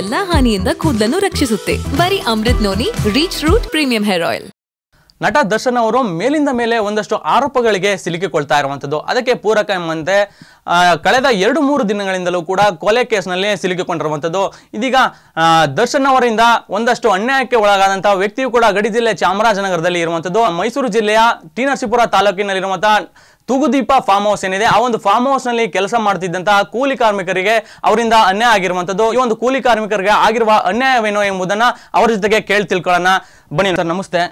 ಎಲ್ಲಾ ಹಾನಿಯಿಂದ ಕೂದಲನ್ನು ರಕ್ಷಿಸುತ್ತೆ ಬರೀ Amrut Noni reach root premium hair oil ನಟ ದರ್ಶನ್ ಅವರು ಮೇಲಿಂದ ಮೇಲೆ ಒಂದಷ್ಟು ಆರೋಪಗಳಿಗೆ ಸಿಲುಕಿಕೊಳ್ತಾ ಇರುವಂಥದ್ದು ಅದಕ್ಕೆ ಪೂರಕ ಎಂಬಂತೆ ಕಳೆದ ಎರಡು ಮೂರು ದಿನಗಳಿಂದಲೂ ಕೂಡ ಕೊಲೆ ಕೇಸ್ನಲ್ಲಿ ಸಿಲುಕಿಕೊಂಡಿರುವಂಥದ್ದು ಇದೀಗ ದರ್ಶನ್ ಅವರಿಂದ ಒಂದಷ್ಟು ಅನ್ಯಾಯಕ್ಕೆ ಒಳಗಾದಂಥ ವ್ಯಕ್ತಿಯು ಕೂಡ ಗಡಿ ಜಿಲ್ಲೆ ಚಾಮರಾಜನಗರದಲ್ಲಿ ಇರುವಂಥದ್ದು ಮೈಸೂರು ಜಿಲ್ಲೆಯ ಟಿ ನರಸೀಪುರ ತಾಲೂಕಿನಲ್ಲಿರುವಂಥ ತೂಗುದೀಪ ಫಾರ್ಮ್ ಹೌಸ್ ಏನಿದೆ ಆ ಒಂದು ಫಾರ್ಮ್ ಹೌಸ್ ನಲ್ಲಿ ಕೆಲಸ ಮಾಡ್ತಿದ್ದಂತಹ ಕೂಲಿ ಕಾರ್ಮಿಕರಿಗೆ ಅವರಿಂದ ಅನ್ಯಾಯ ಆಗಿರುವಂತದ್ದು ಈ ಒಂದು ಕೂಲಿ ಕಾರ್ಮಿಕರಿಗೆ ಆಗಿರುವ ಅನ್ಯಾಯವೇನೋ ಎಂಬುದನ್ನ ಅವರ ಜೊತೆಗೆ ಕೇಳಿ ತಿಳ್ಕೊಳ್ಳೋಣ ಬನ್ನಿ ಸರ್ ನಮಸ್ತೆ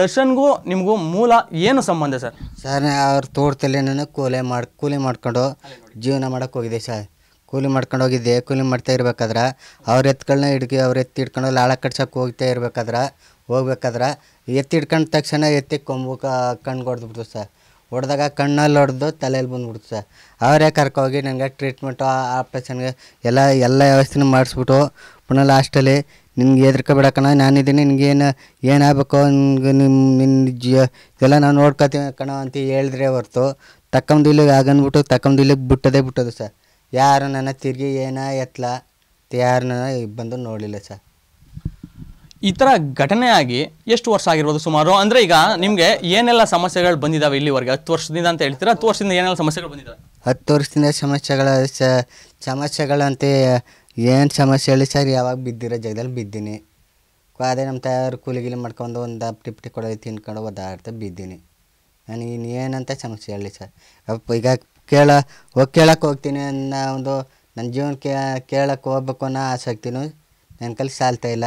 ದರ್ಶನ್ಗೂ ನಿಮಗೂ ಮೂಲ ಏನು ಸಂಬಂಧ ಸರ್ ಸರ್ ಅವ್ರ ತೋಟದಲ್ಲಿ ನಾನು ಕೂಲಿ ಮಾಡಿ ಕೂಲಿ ಮಾಡ್ಕೊಂಡು ಜೀವನ ಮಾಡೋಕ್ಕೆ ಹೋಗಿದ್ದೆ ಸರ್ ಕೂಲಿ ಮಾಡ್ಕೊಂಡು ಹೋಗಿದ್ದೆ ಕೂಲಿ ಮಾಡ್ತಾ ಇರ್ಬೇಕಾದ್ರೆ ಅವ್ರ ಎತ್ತುಗಳನ್ನ ಹಿಡ್ಕಿ ಅವ್ರ ಎತ್ತಿ ಹಿಡ್ಕೊಂಡು ಲಾಳ ಕಟ್ಸೋಕೆ ಹೋಗ್ತಾ ಇರ್ಬೇಕಾದ್ರೆ ಹೋಗ್ಬೇಕಾದ್ರೆ ಎತ್ತಿ ಹಿಡ್ಕೊಂಡ ತಕ್ಷಣ ಎತ್ತಿ ಕೊಂಬು ಕಂಡು ಹೊಡೆದ್ಬಿಡ್ತು ಸರ್ ಹೊಡೆದಾಗ ಕಣ್ಣಲ್ಲಿ ಹೊಡೆದು ತಲೆಯಲ್ಲಿ ಬಂದ್ಬಿಡ್ತು ಸರ್ ಅವರೇ ಕರ್ಕೋಗಿ ನನಗೆ ಟ್ರೀಟ್ಮೆಂಟು ಆಪ್ರೇಷನ್ಗೆ ಎಲ್ಲ ಎಲ್ಲ ವ್ಯವಸ್ಥೆನೂ ಮಾಡಿಸ್ಬಿಟ್ಟು ಪುನಃ ಲಾಸ್ಟಲ್ಲಿ ನಿನ್ಗೆ ಹೆದರ್ಕೋಬೇಡ ಕಣ ನಾನಿದ್ದೀನಿ ಏನು ಏನಾಗಬೇಕು ನಿಮ್ಗೆ ನಿಮ್ಮ ನಿನ್ನ ಜಿಯ ಎಲ್ಲ ನಾವು ನೋಡ್ಕೊತೀವಿ ಕಣ ಅಂತ ಹೇಳಿದ್ರೆ ಹೊರ್ತು ಆಗಂದ್ಬಿಟ್ಟು ಆಗನ್ಬಿಟ್ಟು ಇಲ್ಲಿಗೆ ಬಿಟ್ಟದೇ ಬಿಟ್ಟದು ಸರ್ ಯಾರು ನನ್ನ ತಿರುಗಿ ಏನ ಎತ್ತಲ ಯಾರನ್ನ ಬಂದು ನೋಡಲಿಲ್ಲ ಸರ್ ಈ ಥರ ಘಟನೆ ಆಗಿ ಎಷ್ಟು ವರ್ಷ ಆಗಿರ್ಬೋದು ಸುಮಾರು ಅಂದ್ರೆ ಈಗ ನಿಮಗೆ ಏನೆಲ್ಲ ಸಮಸ್ಯೆಗಳು ಬಂದಿದ್ದಾವೆ ಇಲ್ಲಿವರೆಗೆ ಹತ್ತು ವರ್ಷದಿಂದ ಅಂತ ಹೇಳ್ತೀರಾ ಹತ್ತು ವರ್ಷದಿಂದ ಏನೆಲ್ಲ ಸಮಸ್ಯೆಗಳು ಬಂದಿದಾವೆ ಹತ್ತು ವರ್ಷದಿಂದ ಸಮಸ್ಯೆಗಳ ಸ ಸಮಸ್ಯೆಗಳಂತೆ ಏನು ಸಮಸ್ಯೆ ಹೇಳಿ ಸರ್ ಯಾವಾಗ ಬಿದ್ದಿರೋ ಜಾಗದಲ್ಲಿ ಬಿದ್ದೀನಿ ಅದೇ ನಮ್ಮ ತಾಯವ್ರು ಕೂಲಿಗಿಲಿ ಮಾಡ್ಕೊಂಡು ಒಂದು ಟಿಪ್ಟಿ ಕೊಡೋದು ತಿನ್ಕೊಂಡು ಒದ್ದಾಡ್ತಾ ಬಿದ್ದೀನಿ ನಾನು ಇನ್ನೇನಂತ ಸಮಸ್ಯೆ ಹೇಳಿ ಸರ್ ಈಗ ಕೇಳ ಹೋಗಿ ಕೇಳಕ್ಕೆ ಹೋಗ್ತೀನಿ ಅನ್ನೋ ಒಂದು ನನ್ನ ಜೀವನ ಕೇಳಕ್ಕೆ ಹೋಗ್ಬೇಕು ಅನ್ನೋ ಆಸಕ್ತಿನೂ ನನ್ನ ಕೈಲಿ ಸಾಲ್ತಾ ಇಲ್ಲ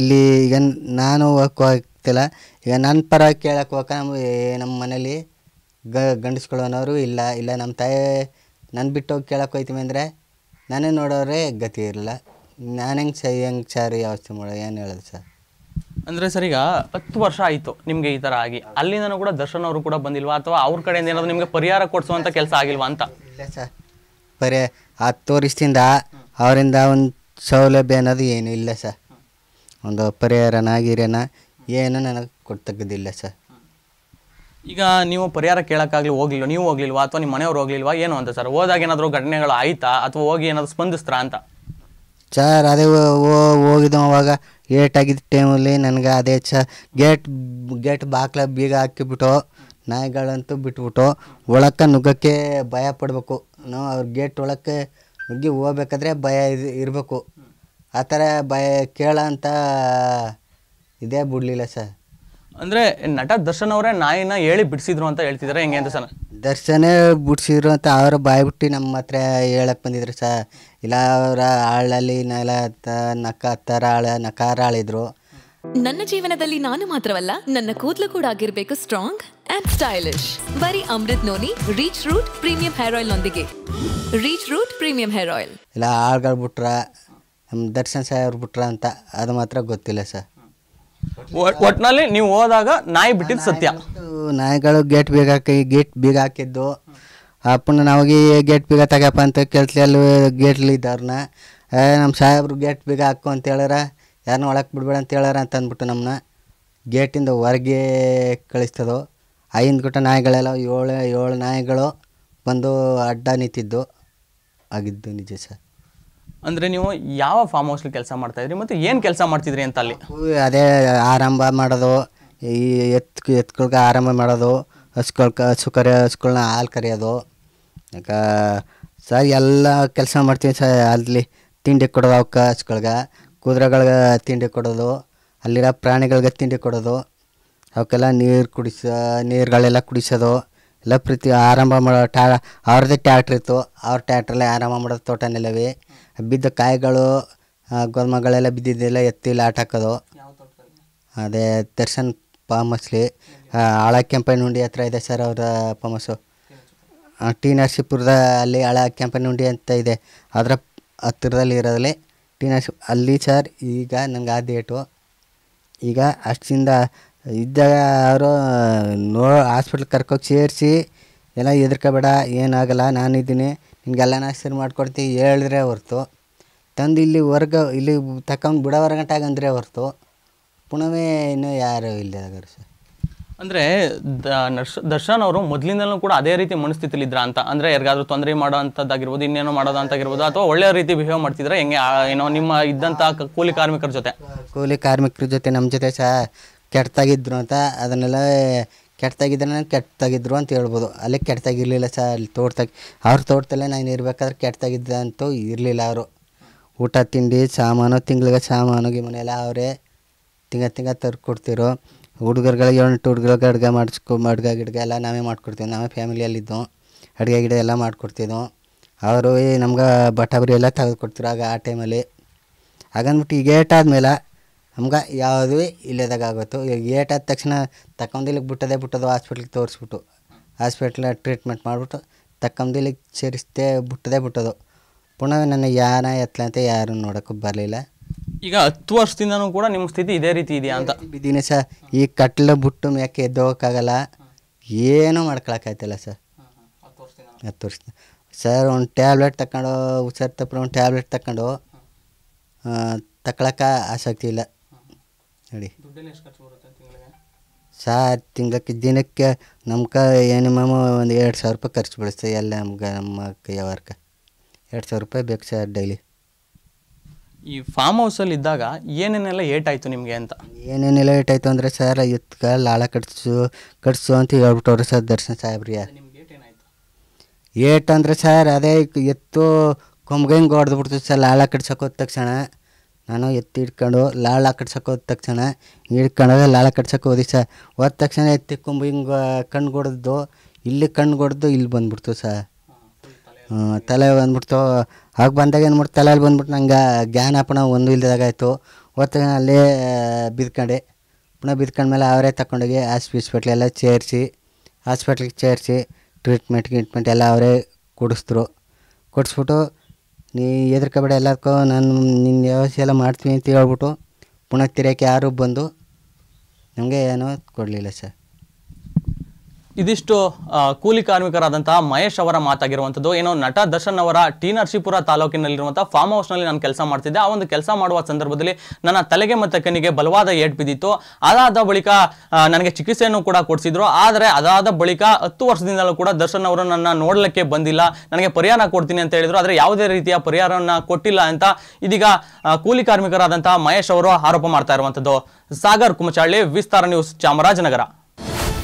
ಇಲ್ಲಿ ಈಗ ನಾನು ಹೋಗ್ತಿಲ್ಲ ಈಗ ನನ್ನ ಪರ ಕೇಳಕ್ಕೆ ಹೋಗ ನಮ್ಮ ಮನೇಲಿ ಗಂಡಿಸ್ಕೊಳ್ಳೋನವರು ಇಲ್ಲ ಇಲ್ಲ ನಮ್ಮ ತಾಯಿ ನನ್ನ ಬಿಟ್ಟು ಹೋಗಿ ಕೇಳಕ್ಕೆ ಹೋಯ್ತೀವಿ ಅಂದರೆ ನಾನೇ ನೋಡೋರೇ ಗತಿ ಇರಲ್ಲ ನಾನು ಹೆಂಗೆ ಸೈ ಹೆಂಗೆ ಸರ್ ಯೋಚನೆ ಮಾಡೋ ಏನು ಹೇಳೋದು ಸರ್ ಅಂದರೆ ಸರ್ ಈಗ ಹತ್ತು ವರ್ಷ ಆಯಿತು ನಿಮಗೆ ಈ ಥರ ಆಗಿ ಅಲ್ಲಿಂದ ಕೂಡ ದರ್ಶನ್ ಅವರು ಕೂಡ ಬಂದಿಲ್ವಾ ಅಥವಾ ಅವ್ರ ಕಡೆಯಿಂದ ಏನಾದರೂ ನಿಮಗೆ ಪರಿಹಾರ ಕೊಡಿಸುವಂಥ ಕೆಲಸ ಆಗಿಲ್ವಾ ಅಂತ ಇಲ್ಲ ಸರ್ ಬರೀ ಹತ್ತು ವರ್ಷದಿಂದ ಅವರಿಂದ ಒಂದು ಸೌಲಭ್ಯ ಅನ್ನೋದು ಏನು ಇಲ್ಲ ಸರ್ ಒಂದು ಪರಿಹಾರನ ಗಿರನ ಏನು ನನಗೆ ಕೊಡ್ತಕ್ಕದಿಲ್ಲ ಸರ್ ಈಗ ನೀವು ಪರಿಹಾರ ಕೇಳೋಕ್ಕಾಗಲಿ ಹೋಗ್ಲಿಲ್ಲ ನೀವು ಹೋಗ್ಲಿಲ್ವಾ ಅಥವಾ ನಿಮ್ಮ ಮನೆಯವ್ರು ಹೋಗ್ಲಿಲ್ವಾ ಏನು ಅಂತ ಸರ್ ಹೋದಾಗ ಏನಾದರೂ ಘಟನೆಗಳು ಆಯ್ತಾ ಅಥವಾ ಹೋಗಿ ಏನಾದರೂ ಸ್ಪಂದಿಸ್ತಾ ಅಂತ ಸರ್ ಅದೇ ಹೋಗಿದ್ದು ಅವಾಗ ಏಟ್ ಆಗಿದ್ದ ಟೈಮಲ್ಲಿ ನನಗೆ ಅದೇ ಚ ಗೇಟ್ ಗೇಟ್ ಬಾಕ್ಲ ಬೀಗ ಹಾಕಿಬಿಟ್ಟು ನಾಯಿಗಳಂತೂ ಬಿಟ್ಬಿಟ್ಟು ಒಳಕ್ಕೆ ನುಗ್ಗಕ್ಕೆ ಭಯ ಪಡಬೇಕು ನಾವು ಅವ್ರ ಗೇಟ್ ಒಳಕ್ಕೆ ನುಗ್ಗಿ ಹೋಗ್ಬೇಕಾದ್ರೆ ಭಯ ಇರಬೇಕು ಆ ಥರ ಭಯ ಕೇಳೋಂಥ ಇದೇ ಬಿಡಲಿಲ್ಲ ಸರ್ ಅಂದರೆ ನಟ ದರ್ಶನ್ ಅವರೇ ನಾಯಿನ ಹೇಳಿ ಬಿಡಿಸಿದ್ರು ಅಂತ ಹೇಳ್ತಿದ್ದಾರೆ ಹೆಂಗೆ ಅಂತ ಸರ್ ದರ್ಶನೇ ಬಿಡಿಸಿದ್ರು ಅಂತ ಅವರು ಬಾಯ್ಬಿಟ್ಟು ನಮ್ಮ ಹತ್ರ ಹೇಳಕ್ಕೆ ಬಂದಿದ್ರು ಸರ್ ಇಲ್ಲ ಅವರ ಆಳಲ್ಲಿ ನೆಲ ನಕ್ಕ ಹತ್ತರ ಆಳ ನಕಾರ ಆಳಿದ್ರು ನನ್ನ ಜೀವನದಲ್ಲಿ ನಾನು ಮಾತ್ರವಲ್ಲ ನನ್ನ ಕೂದಲು ಕೂಡ ಆಗಿರ್ಬೇಕು ಸ್ಟ್ರಾಂಗ್ ಅಂಡ್ ಸ್ಟೈಲಿಶ್ ಬರೀ Amrut Noni reach root premium hair oil ನೊಂದಿಗೆ reach root premium hair oil ಇಲ್ಲ ಆಳ್ಗಳು ಬಿಟ್ರ ನಮ್ಮ ದರ್ಶನ್ ಸಾಹೇಬ್ರು ಬಿಟ್ರ ಅಂತ ಅದು ಮಾತ್ರ ಗೊತ್ತಿಲ್ಲ ಸರ್ ಒಟ್ನಲ್ಲಿ ನೀವು ಹೋದಾಗ ನಾಯಿ ಬಿಟ್ಟಿದ್ದು ಸತ್ಯ ನಾಯಿಗಳು ಗೇಟ್ ಬೀಗ ಹಾಕಿ ಗೇಟ್ ಬೀಗ ಹಾಕಿದ್ದು ಅಪ್ಪನ ನಾವಿಗೆ ಗೇಟ್ ಬೀಗ ತಗಪ್ಪ ಅಂತ ಕೆಲಸಲ್ಲಿ ಗೇಟ್ಲಿದ್ದವ್ರನ್ನ ಏ ನಮ್ಮ ಸಾಹೇಬ್ರು ಗೇಟ್ ಬೀಗ ಹಾಕು ಅಂತ ಹೇಳ್ಯಾರ ಯಾರನ್ನ ಒಳಕ್ಕೆ ಬಿಡ್ಬೇಡ ಅಂತ ಹೇಳ್ಯಾರ ಅಂತ ಅಂದ್ಬಿಟ್ಟು ನಮ್ಮನ್ನ ಗೇಟಿಂದ ಹೊರಗೆ ಕಳಿಸ್ತದೋ ಐದು ಗುಟ್ಟ ನಾಯಿಗಳೆಲ್ಲ ಏಳು ಏಳು ನಾಯಿಗಳು ಬಂದು ಅಡ್ಡ ನಿಂತಿದ್ದು ಆಗಿದ್ದು ನಿಜ ಸರ್ ಅಂದರೆ ನೀವು ಯಾವ ಫಾರ್ಮ್ ಹೌಸ್ಗೆ ಕೆಲಸ ಮಾಡ್ತಾಯಿದ್ರಿ ಮತ್ತು ಏನು ಕೆಲಸ ಮಾಡ್ತಿದ್ರಿ ಅಂತ ಅಲ್ಲಿ ಅದೇ ಆರಂಭ ಮಾಡೋದು ಈ ಎತ್ತು ಎತ್ಗಳ್ಗೆ ಆರಂಭ ಮಾಡೋದು ಹಸ್ಕೊಳ್ಕ ಹಸು ಕರಿ ಹಸ್ಗಳನ್ನ ಹಾಲು ಕರೆಯೋದು ಯಾಕ ಸರ್ ಎಲ್ಲ ಕೆಲಸ ಮಾಡ್ತೀವಿ ಸರ್ ಅಲ್ಲಿ ತಿಂಡಿ ಕೊಡೋದು ಅವಕ್ಕೆ ಹಸ್ಗಳ್ಗೆ ಕುದುರೆಗಳ್ಗೆ ತಿಂಡಿ ಕೊಡೋದು ಅಲ್ಲಿರೋ ಪ್ರಾಣಿಗಳಿಗೆ ತಿಂಡಿ ಕೊಡೋದು ಅವಕ್ಕೆಲ್ಲ ನೀರು ಕುಡಿಸ ನೀರುಗಳೆಲ್ಲ ಕುಡಿಸೋದು ಎಲ್ಲ ಪ್ರತಿ ಆರಂಭ ಮಾಡೋ ಟ್ಯಾ ಅವ್ರದ್ದೇ ಟ್ಯಾಕ್ಟ್ರ್ ಇತ್ತು ಅವ್ರ ಟ್ಯಾಕ್ಟ್ರಲ್ಲೇ ಆರಂಭ ಮಾಡೋದು ತೋಟ ನೆಲವಿ ಬಿದ್ದ ಕಾಯಿಗಳು ಗೊರ್ಮಗಳೆಲ್ಲ ಬಿದ್ದಿದ್ದೆಲ್ಲ ಎತ್ತಿ ಆಟ ಹಾಕೋದು ಅದೇ ದರ್ಶನ್ ಪಾಮಸ್ಲಿ ಹಳ ಉಂಡಿ ಹತ್ರ ಇದೆ ಸರ್ ಅವರ ಪಾಮಸ್ಸು ಟಿ ನರಸೀಪುರದ ಅಲ್ಲಿ ಹಳ ಉಂಡಿ ಅಂತ ಇದೆ ಅದರ ಹತ್ತಿರದಲ್ಲಿ ಇರೋದಲ್ಲಿ ಟಿ ನರಸಿ ಅಲ್ಲಿ ಸರ್ ಈಗ ನನಗೆ ಆ ಡೇಟು ಈಗ ಅಷ್ಟಿಂದ ಇದ್ದಾಗ ಅವರು ನೋ ಹಾಸ್ಪಿಟ್ಲ್ ಕರ್ಕೋಗಿ ಸೇರಿಸಿ ಎಲ್ಲ ಹೆದ್ರ್ಕೋಬೇಡ ಏನಾಗಲ್ಲ ನಾನಿದ್ದೀನಿ ನಿನಗೆಲ್ಲ ಸರಿ ಮಾಡ್ಕೊಡ್ತೀನಿ ಹೇಳಿದ್ರೆ ಹೊರ್ತು ತಂದು ಇಲ್ಲಿ ವರ್ಗ ಇಲ್ಲಿ ತಕ್ಕಂದು ಬಿಡೋವರ ಗಂಟ ಹೊರ್ತು ಪುನಃ ಇನ್ನೂ ಯಾರು ಇಲ್ಲ ಸರ್ ಅಂದರೆ ದ ನರ್ಶ್ ದರ್ಶನ್ ಅವರು ಮೊದಲಿಂದಲೂ ಕೂಡ ಅದೇ ರೀತಿ ಮನಸ್ಥಿತಿಲಿ ಇದ್ರ ಅಂತ ಅಂದರೆ ಯಾರಿಗಾದ್ರೂ ತೊಂದರೆ ಮಾಡೋ ಅಂಥದ್ದಾಗಿರ್ಬೋದು ಇನ್ನೇನೋ ಅಥವಾ ಒಳ್ಳೆಯ ರೀತಿ ಬಿಹೇವ್ ಮಾಡ್ತಿದ್ರೆ ಹೆಂಗೆ ಏನೋ ನಿಮ್ಮ ಇದ್ದಂಥ ಕೂಲಿ ಕಾರ್ಮಿಕರ ಜೊತೆ ಕೂಲಿ ಕಾರ್ಮಿಕರ ಜೊತೆ ನಮ್ಮ ಜೊತೆ ಸಹ ಕೆಟ್ಟದಾಗಿದ್ರು ಅಂತ ಅದನ್ನೆಲ್ಲ ಕೆಟ್ಟದಾಗಿದ್ರೆ ಕೆಟ್ಟದಾಗಿದ್ರು ಅಂತ ಹೇಳ್ಬೋದು ಅಲ್ಲಿ ಕೆಟ್ಟದಾಗಿರಲಿಲ್ಲ ಸರ್ ಅಲ್ಲಿ ತೋಟದಾಗ ಅವ್ರ ತೋಟದಲ್ಲೇ ನಾನು ಇರಬೇಕಾದ್ರೆ ಕೆಟ್ಟದಾಗಿದ್ದೆ ಅಂತೂ ಇರಲಿಲ್ಲ ಅವರು ಊಟ ತಿಂಡಿ ಸಾಮಾನು ತಿಂಗ್ಳಿಗೆ ಸಾಮಾನು ಮನೆಯೆಲ್ಲ ಎಲ್ಲ ಅವರೇ ತಿಂಗ ತಿಂಗ ತರ್ಕೊಡ್ತಿರು ಹುಡುಗರುಗಳಿಗೆ ಎಂಟು ಹುಡುಗರಿಗೆ ಅಡುಗೆ ಮಾಡಿಸ್ಕೊ ಅಡುಗೆ ಗಿಡ್ಗೆ ಎಲ್ಲ ನಾವೇ ಮಾಡ್ಕೊಡ್ತೀವಿ ನಾವೇ ಫ್ಯಾಮಿಲಿಯಲ್ಲಿದ್ದು ಅಡುಗೆ ಗಿಡ ಎಲ್ಲ ಮಾಡಿಕೊಡ್ತಿದ್ದೋ ಅವರು ನಮ್ಗೆ ಬಟಾಬರಿ ಎಲ್ಲ ತೆಗೆದುಕೊಡ್ತಿರು ಆಗ ಆ ಟೈಮಲ್ಲಿ ಹಾಗಂದ್ಬಿಟ್ಟು ಈಗ ಏಟಾದ್ಮೇಲೆ ನಮ್ಗೆ ಈಗ ಈಗ ಏಟಾದ ತಕ್ಷಣ ತಕ್ಕಂದಿಲಿಗೆ ಇಲ್ಲಿಗೆ ಬಿಟ್ಟದೆ ಬಿಟ್ಟದು ಹಾಸ್ಪಿಟ್ಲಿಗೆ ತೋರಿಸ್ಬಿಟ್ಟು ಹಾಸ್ಪಿಟ್ಲ ಟ್ರೀಟ್ಮೆಂಟ್ ಮಾಡಿಬಿಟ್ಟು ತಕ್ಕಂದಿಲಿಗೆ ಇಲ್ಲಿಗೆ ಸೇರಿಸದೆ ಬಿಟ್ಟದೆ ಬಿಟ್ಟದು ಪುನಃ ನನಗೆ ಯಾರ ಎತ್ತಲಂತೆ ಯಾರು ನೋಡೋಕ್ಕೂ ಬರಲಿಲ್ಲ ಈಗ ಹತ್ತು ವರ್ಷದಿಂದನೂ ಕೂಡ ನಿಮ್ಮ ಸ್ಥಿತಿ ಇದೇ ರೀತಿ ಇದೆಯಾ ಅಂತ ಬಿದ್ದೀನಿ ಸರ್ ಈ ಕಟ್ಲ ಬಿಟ್ಟು ಮ್ಯಾಕೆ ಎದ್ದೋಕ್ಕಾಗಲ್ಲ ಏನೂ ಮಾಡ್ಕೊಳಕ್ಕಾಯ್ತಿಲ್ಲ ಸರ್ ಹತ್ತು ವರ್ಷದಿಂದ ಸರ್ ಒಂದು ಟ್ಯಾಬ್ಲೆಟ್ ತಗೊಂಡು ಹುಷಾರು ಒಂದು ಟ್ಯಾಬ್ಲೆಟ್ ತಕೊಂಡು ತಕ್ಕೊಳಕ್ಕೆ ಆಸಕ್ತಿ ಇಲ್ಲ ಹೇಳಿ ಸಾರ್ ತಿಂಗ್ಳಕ್ಕೆ ದಿನಕ್ಕೆ ನಮ್ಗೆ ಏನು ಮಾಮ ಒಂದು ಎರಡು ಸಾವಿರ ರೂಪಾಯಿ ಖರ್ಚು ಬೀಳಿಸ್ತೀವಿ ಎಲ್ಲ ನಮ್ಗೆ ನಮ್ಮ ಕೈಯವಾರಕ್ಕೆ ಎರಡು ಸಾವಿರ ರೂಪಾಯಿ ಬೇಕು ಸರ್ ಡೈಲಿ ಈ ಫಾರ್ಮ್ ಹೌಸಲ್ಲಿ ಇದ್ದಾಗ ಏನೇನೆಲ್ಲ ಏಟಾಯಿತು ನಿಮಗೆ ಅಂತ ಏನೇನೆಲ್ಲ ಏಟಾಯಿತು ಅಂದರೆ ಸರ್ ಇತ್ಕ ಲಾಳ ಕಟ್ಸು ಕಟ್ಸು ಅಂತ ಹೇಳ್ಬಿಟ್ಟವ್ರೆ ಸರ್ ದರ್ಶನ್ ಸಾಹೇಬ್ರಿ ಏಟ್ ಅಂದರೆ ಸರ್ ಅದೇ ಎತ್ತು ಹಿಂಗೆ ಹೊಡೆದ್ಬಿಡ್ತು ಸರ್ ಲಾಳ ಕಟ್ಸಕ್ಕೆ ಹೋದ ತಕ್ಷಣ ನಾನು ಎತ್ತಿ ಹಿಡ್ಕೊಂಡು ಲಾಳ ಕಟ್ಸಕ್ಕೆ ಹೋದ ತಕ್ಷಣ ಹಿಡ್ಕೊಂಡೋಗಿ ಲಾಳ ಕಟ್ಸೋಕೆ ಹೋದಿ ಸರ್ ಹೋದ ತಕ್ಷಣ ಕೊಂಬು ಹಿಂಗೆ ಕಣ್ಣು ಹೊಡೆದು ಇಲ್ಲಿ ಕಣ್ಣು ಹೊಡೆದು ಇಲ್ಲಿ ಬಂದ್ಬಿಡ್ತು ಸರ್ ತಲೆ ಬಂದ್ಬಿಡ್ತು ಆಗ ಬಂದಾಗ ಏನು ಮಾಡ್ತು ತಲೆಯಲ್ಲಿ ಬಂದ್ಬಿಟ್ಟು ನಂಗೆ ಜ್ಞಾನಪಣ ಒಂದು ಇಲ್ದಾಗಾಯಿತು ಹೋದ ತಕ್ಷಣ ಅಲ್ಲೇ ಬಿದ್ಕೊಂಡೆ ಪುನಃ ಬಿದ್ಕೊಂಡ್ಮೇಲೆ ಅವರೇ ತಗೊಂಡೋಗಿ ಹಾಸ್ಪಿಟ್ಲೆಲ್ಲ ಸೇರಿಸಿ ಹಾಸ್ಪಿಟ್ಲಿಗೆ ಸೇರಿಸಿ ಟ್ರೀಟ್ಮೆಂಟ್ ಗ್ರೀಟ್ಮೆಂಟ್ ಎಲ್ಲ ಅವರೇ ಕೊಡಿಸಿದ್ರು ಕೊಡಿಸ್ಬಿಟ್ಟು ನೀ ಕಬಡ್ಡಿ ಎಲ್ಲದಕ್ಕೂ ನಾನು ನಿನ್ನ ವ್ಯವಸ್ಥೆ ಎಲ್ಲ ಮಾಡ್ತೀನಿ ಅಂತ ಹೇಳ್ಬಿಟ್ಟು ಪುನಃ ತಿರ್ಯಕ್ಕೆ ಯಾರೂ ಬಂದು ನಮಗೆ ಏನೂ ಕೊಡಲಿಲ್ಲ ಸರ್ ಇದಿಷ್ಟು ಕೂಲಿ ಕಾರ್ಮಿಕರಾದಂತಹ ಮಹೇಶ್ ಅವರ ಮಾತಾಗಿರುವಂಥದ್ದು ಏನೋ ನಟ ದರ್ಶನ್ ಅವರ ಟಿ ನರಸೀಪುರ ತಾಲೂಕಿನಲ್ಲಿರುವಂಥ ಫಾರ್ಮ್ ಹೌಸ್ನಲ್ಲಿ ನಾನು ಕೆಲಸ ಮಾಡ್ತಿದ್ದೆ ಆ ಒಂದು ಕೆಲಸ ಮಾಡುವ ಸಂದರ್ಭದಲ್ಲಿ ನನ್ನ ತಲೆಗೆ ಮತ್ತು ಕಣ್ಣಿಗೆ ಬಲವಾದ ಏಟ್ ಬಿದ್ದಿತ್ತು ಅದಾದ ಬಳಿಕ ನನಗೆ ಚಿಕಿತ್ಸೆಯನ್ನು ಕೂಡ ಕೊಡಿಸಿದ್ರು ಆದರೆ ಅದಾದ ಬಳಿಕ ಹತ್ತು ವರ್ಷದಿಂದಲೂ ಕೂಡ ದರ್ಶನ್ ಅವರು ನನ್ನ ನೋಡಲಿಕ್ಕೆ ಬಂದಿಲ್ಲ ನನಗೆ ಪರಿಹಾರ ಕೊಡ್ತೀನಿ ಅಂತ ಹೇಳಿದರು ಆದರೆ ಯಾವುದೇ ರೀತಿಯ ಪರಿಹಾರವನ್ನು ಕೊಟ್ಟಿಲ್ಲ ಅಂತ ಇದೀಗ ಕೂಲಿ ಕಾರ್ಮಿಕರಾದಂತಹ ಮಹೇಶ್ ಅವರು ಆರೋಪ ಮಾಡ್ತಾ ಇರುವಂಥದ್ದು ಸಾಗರ್ ಕುಮಚಾಳ್ಳಿ ವಿಸ್ತಾರ ನ್ಯೂಸ್ ಚಾಮರಾಜನಗರ